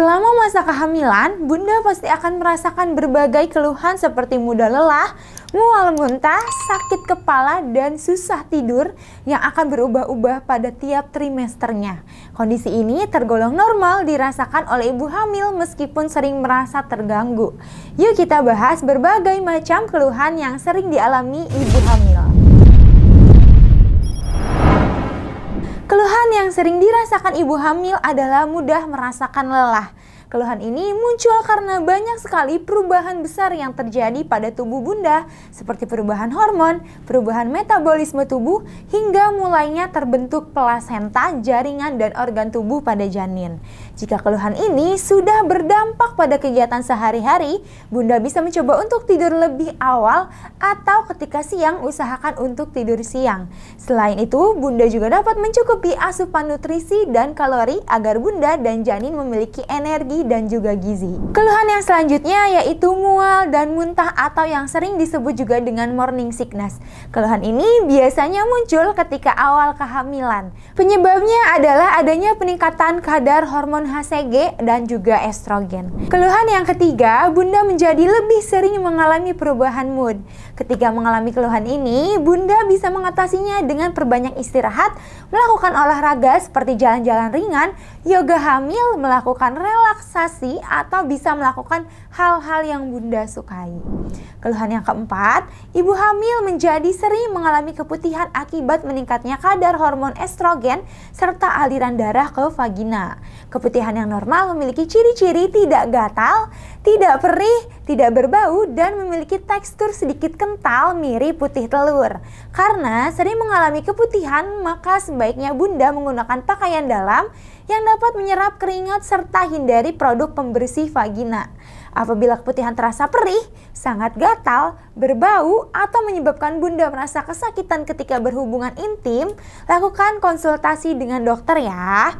Selama masa kehamilan, bunda pasti akan merasakan berbagai keluhan seperti mudah lelah, mual muntah, sakit kepala, dan susah tidur yang akan berubah-ubah pada tiap trimesternya. Kondisi ini tergolong normal dirasakan oleh ibu hamil meskipun sering merasa terganggu. Yuk kita bahas berbagai macam keluhan yang sering dialami ibu hamil. sering dirasakan ibu hamil adalah mudah merasakan lelah. Keluhan ini muncul karena banyak sekali perubahan besar yang terjadi pada tubuh bunda, seperti perubahan hormon, perubahan metabolisme tubuh, hingga mulainya terbentuk plasenta, jaringan, dan organ tubuh pada janin. Jika keluhan ini sudah berdampak pada kegiatan sehari-hari, bunda bisa mencoba untuk tidur lebih awal atau ketika siang usahakan untuk tidur siang. Selain itu, bunda juga dapat mencukupi asupan nutrisi dan kalori agar bunda dan janin memiliki energi dan juga gizi. Keluhan yang selanjutnya yaitu mual dan muntah atau yang sering disebut juga dengan morning sickness. Keluhan ini biasanya muncul ketika awal kehamilan. Penyebabnya adalah adanya peningkatan kadar hormon HCG dan juga estrogen. Keluhan yang ketiga, Bunda menjadi lebih sering mengalami perubahan mood. Ketika mengalami keluhan ini, Bunda bisa mengatasinya dengan perbanyak istirahat, melakukan olahraga seperti jalan-jalan ringan, yoga hamil, melakukan relaks relaksasi atau bisa melakukan hal-hal yang bunda sukai. Keluhan yang keempat, ibu hamil menjadi sering mengalami keputihan akibat meningkatnya kadar hormon estrogen serta aliran darah ke vagina. Keputihan yang normal memiliki ciri-ciri tidak gatal, tidak perih, tidak berbau dan memiliki tekstur sedikit kental mirip putih telur. Karena sering mengalami keputihan, maka sebaiknya bunda menggunakan pakaian dalam yang dapat menyerap keringat serta hindari produk pembersih vagina. Apabila keputihan terasa perih, sangat gatal, berbau, atau menyebabkan bunda merasa kesakitan ketika berhubungan intim, lakukan konsultasi dengan dokter ya.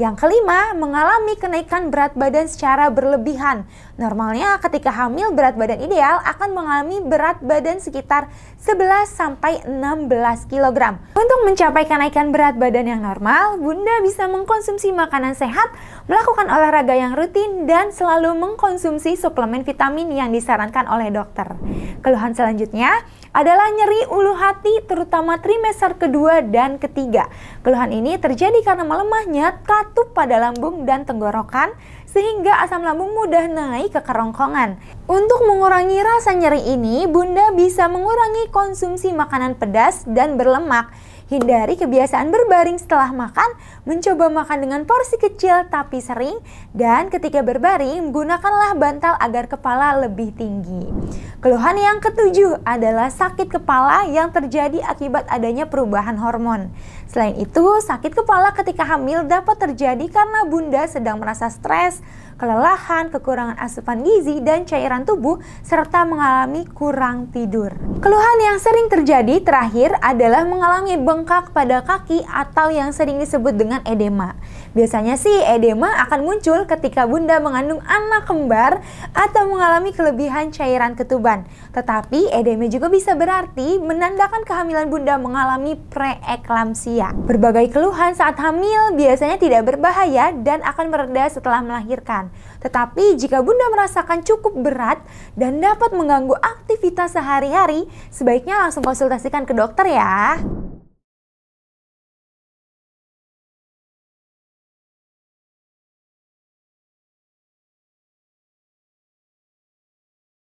Yang kelima, mengalami kenaikan berat badan secara berlebihan. Normalnya ketika hamil hamil berat badan ideal akan mengalami berat badan sekitar 11 sampai 16 kg. Untuk mencapai kenaikan berat badan yang normal, Bunda bisa mengkonsumsi makanan sehat, melakukan olahraga yang rutin dan selalu mengkonsumsi suplemen vitamin yang disarankan oleh dokter. Keluhan selanjutnya adalah nyeri ulu hati terutama trimester kedua dan ketiga. Keluhan ini terjadi karena melemahnya katup pada lambung dan tenggorokan sehingga asam lambung mudah naik ke kerongkongan. Untuk mengurangi rasa nyeri ini, Bunda bisa mengurangi konsumsi makanan pedas dan berlemak Hindari kebiasaan berbaring setelah makan, mencoba makan dengan porsi kecil tapi sering, dan ketika berbaring gunakanlah bantal agar kepala lebih tinggi. Keluhan yang ketujuh adalah sakit kepala yang terjadi akibat adanya perubahan hormon. Selain itu, sakit kepala ketika hamil dapat terjadi karena bunda sedang merasa stres, kelelahan, kekurangan asupan gizi dan cairan tubuh serta mengalami kurang tidur. Keluhan yang sering terjadi terakhir adalah mengalami bengkak bengkak pada kaki atau yang sering disebut dengan edema. Biasanya sih edema akan muncul ketika bunda mengandung anak kembar atau mengalami kelebihan cairan ketuban. Tetapi edema juga bisa berarti menandakan kehamilan bunda mengalami preeklamsia. Berbagai keluhan saat hamil biasanya tidak berbahaya dan akan mereda setelah melahirkan. Tetapi jika bunda merasakan cukup berat dan dapat mengganggu aktivitas sehari-hari, sebaiknya langsung konsultasikan ke dokter ya.